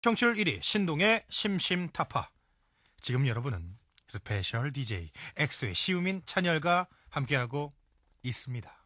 청취율 1위 신동의 심심타파. 지금 여러분은 스페셜 DJ 엑소의 시우민 찬열과 함께하고 있습니다.